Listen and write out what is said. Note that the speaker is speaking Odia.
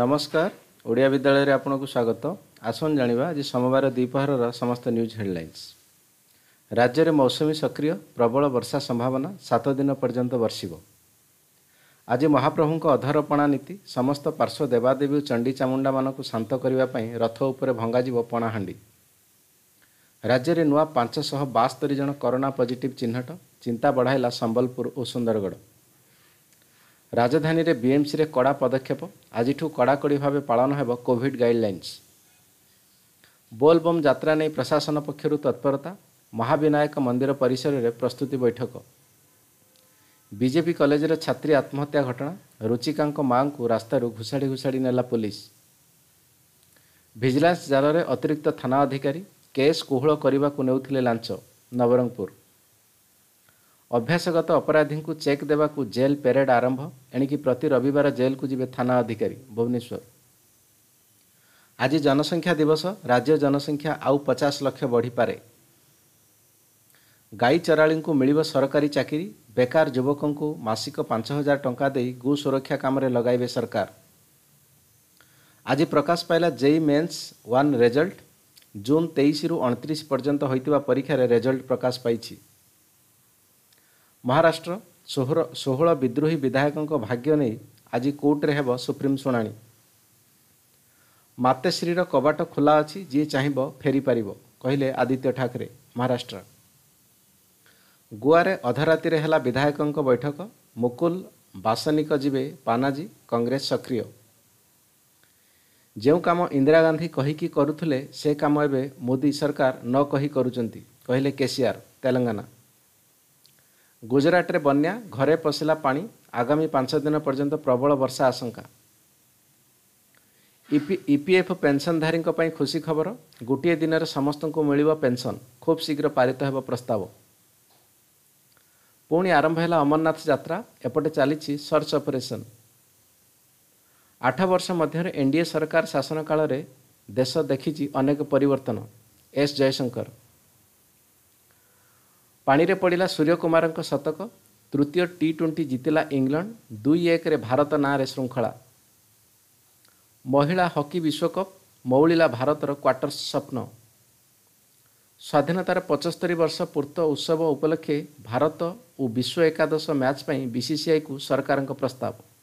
ନମସ୍କାର ଓଡ଼ିଆ ବିଦ୍ୟାଳୟରେ ଆପଣଙ୍କୁ ସ୍ୱାଗତ ଆସନ୍ ଜାଣିବା ଆଜି ସୋମବାର ଦ୍ୱିପହରର ସମସ୍ତ ନ୍ୟୁଜ୍ ହେଡ଼ଲାଇନ୍ସ ରାଜ୍ୟରେ ମୌସୁମୀ ସକ୍ରିୟ ପ୍ରବଳ ବର୍ଷା ସମ୍ଭାବନା ସାତ ଦିନ ପର୍ଯ୍ୟନ୍ତ ବର୍ଷିବ ଆଜି ମହାପ୍ରଭୁଙ୍କ ଅଧରପଣା ନୀତି ସମସ୍ତ ପାର୍ଶ୍ୱ ଦେବାଦେବୀ ଓ ଚଣ୍ଡୀ ଚାମୁଣ୍ଡାମାନଙ୍କୁ ଶାନ୍ତ କରିବା ପାଇଁ ରଥ ଉପରେ ଭଙ୍ଗାଯିବ ପଣାହାଣ୍ଡି ରାଜ୍ୟରେ ନୂଆ ପାଞ୍ଚଶହ ବାସ୍ତରି ଜଣ କରୋନା ପଜିଟିଭ୍ ଚିହ୍ନଟ ଚିନ୍ତା ବଢ଼ାଇଲା ସମ୍ବଲପୁର ଓ ସୁନ୍ଦରଗଡ଼ ରାଜଧାନୀରେ ବିଏମ୍ସିରେ କଡ଼ା ପଦକ୍ଷେପ ଆଜିଠୁ କଡ଼ାକଡ଼ି ଭାବେ ପାଳନ ହେବ କୋଭିଡ଼ ଗାଇଡ଼ଲାଇନ୍ସ ବୋଲବମ୍ ଯାତ୍ରା ନେଇ ପ୍ରଶାସନ ପକ୍ଷରୁ ତତ୍ପରତା ମହାବିନାୟକ ମନ୍ଦିର ପରିସରରେ ପ୍ରସ୍ତୁତି ବୈଠକ ବିଜେପି କଲେଜର ଛାତ୍ରୀ ଆତ୍ମହତ୍ୟା ଘଟଣା ରୁଚିକାଙ୍କ ମାଆଙ୍କୁ ରାସ୍ତାରୁ ଘୁଷାଡ଼ି ଘୁଷାଡ଼ି ନେଲା ପୋଲିସ ଭିଜିଲାନ୍ସ ଜାଲରେ ଅତିରିକ୍ତ ଥାନା ଅଧିକାରୀ କେସ୍ କୋହଳ କରିବାକୁ ନେଉଥିଲେ ଲାଞ୍ଚ ନବରଙ୍ଗପୁର ଅଭ୍ୟାସଗତ ଅପରାଧୀଙ୍କୁ ଚେକ୍ ଦେବାକୁ ଜେଲ୍ ପ୍ୟାରେଡ୍ ଆରମ୍ଭ ଏଣିକି ପ୍ରତି ରବିବାର ଜେଲ୍କୁ ଯିବେ ଥାନା ଅଧିକାରୀ ଭୁବନେଶ୍ୱର ଆଜି ଜନସଂଖ୍ୟା ଦିବସ ରାଜ୍ୟ ଜନସଂଖ୍ୟା ଆଉ ପଚାଶ ଲକ୍ଷ ବଢ଼ିପାରେ ଗାଈ ଚରାଳିଙ୍କୁ ମିଳିବ ସରକାରୀ ଚାକିରି ବେକାର ଯୁବକଙ୍କୁ ମାସିକ ପାଞ୍ଚ ହଜାର ଟଙ୍କା ଦେଇ ଗୁ ସୁରକ୍ଷା କାମରେ ଲଗାଇବେ ସରକାର ଆଜି ପ୍ରକାଶ ପାଇଲା JEE Mains one result June ତେଇଶରୁ ଅଣତିରିଶ ପର୍ଯ୍ୟନ୍ତ ହୋଇଥିବା ପରୀକ୍ଷାରେ ରେଜଲ୍ଟ ପ୍ରକାଶ ପାଇଛି ମହାରାଷ୍ଟ୍ର ସୋହର ଷୋହଳ ବିଦ୍ରୋହୀ ବିଧାୟକଙ୍କ ଭାଗ୍ୟ ନେଇ ଆଜି କୋର୍ଟରେ ହେବ ସୁପ୍ରିମ୍ ଶୁଣାଣି ମାତେଶ୍ରୀର କବାଟ ଖୋଲା ଅଛି ଯିଏ ଚାହିଁବ ଫେରିପାରିବ କହିଲେ ଆଦିତ୍ୟ ଠାକରେ ମହାରାଷ୍ଟ୍ର ଗୋଆରେ ଅଧରାତିରେ ହେଲା ବିଧାୟକଙ୍କ ବୈଠକ ମୁକୁଲ ବାସନିକ ଯିବେ ପାନାଜୀ କଂଗ୍ରେସ ସକ୍ରିୟ ଯେଉଁ କାମ ଇନ୍ଦିରା ଗାନ୍ଧୀ କହିକି କରୁଥିଲେ ସେ କାମ ଏବେ ମୋଦି ସରକାର ନ କହି କରୁଛନ୍ତି କହିଲେ କେସିଆର୍ ତେଲେଙ୍ଗାନା ଗୁଜୁରାଟରେ ବନ୍ୟା ଘରେ ପଶିଲା ପାଣି ଆଗାମୀ ପାଞ୍ଚ ଦିନ ପର୍ଯ୍ୟନ୍ତ ପ୍ରବଳ ବର୍ଷା ଆଶଙ୍କା ଇପିଏଫ୍ ପେନ୍ସନ୍ଧାରୀଙ୍କ ପାଇଁ ଖୁସି ଖବର ଗୋଟିଏ ଦିନରେ ସମସ୍ତଙ୍କୁ ମିଳିବ ପେନ୍ସନ୍ ଖୁବ୍ ଶୀଘ୍ର ପାରିତ ହେବ ପ୍ରସ୍ତାବ ପୁଣି ଆରମ୍ଭ ହେଲା ଅମରନାଥ ଯାତ୍ରା ଏପଟେ ଚାଲିଛି ସର୍ଚ୍ଚ ଅପରେସନ୍ ଆଠ ବର୍ଷ ମଧ୍ୟରେ ଏନ୍ ଡି ଏ ସରକାର ଶାସନ କାଳରେ ଦେଶ ଦେଖିଛି ଅନେକ ପରିବର୍ତ୍ତନ ଏସ୍ ଜୟଶଙ୍କର ପାଣିରେ ପଡ଼ିଲା କୁମାରଙ୍କ ଶତକ ତୃତୀୟ ଟି ଟ୍ୱେଣ୍ଟି ଜିତିଲା ଇଂଲଣ୍ଡ ଦୁଇ ଏକରେ ଭାରତ ନାଁରେ ଶୃଙ୍ଖଳା ମହିଳା ହକି ବିଶ୍ୱକପ୍ ମଉଳିଲା ଭାରତର କ୍ୱାର୍ଟର ସ୍ୱପ୍ନ ସ୍ୱାଧୀନତାର ପଞ୍ଚସ୍ତରୀ ବର୍ଷ ପୂର୍ତ୍ତ ଉତ୍ସବ ଉପଲକ୍ଷେ ଭାରତ ଓ ବିଶ୍ୱ ଏକାଦଶ ମ୍ୟାଚ୍ ପାଇଁ ବିସିସିଆଇକୁ ସରକାରଙ୍କ ପ୍ରସ୍ତାବ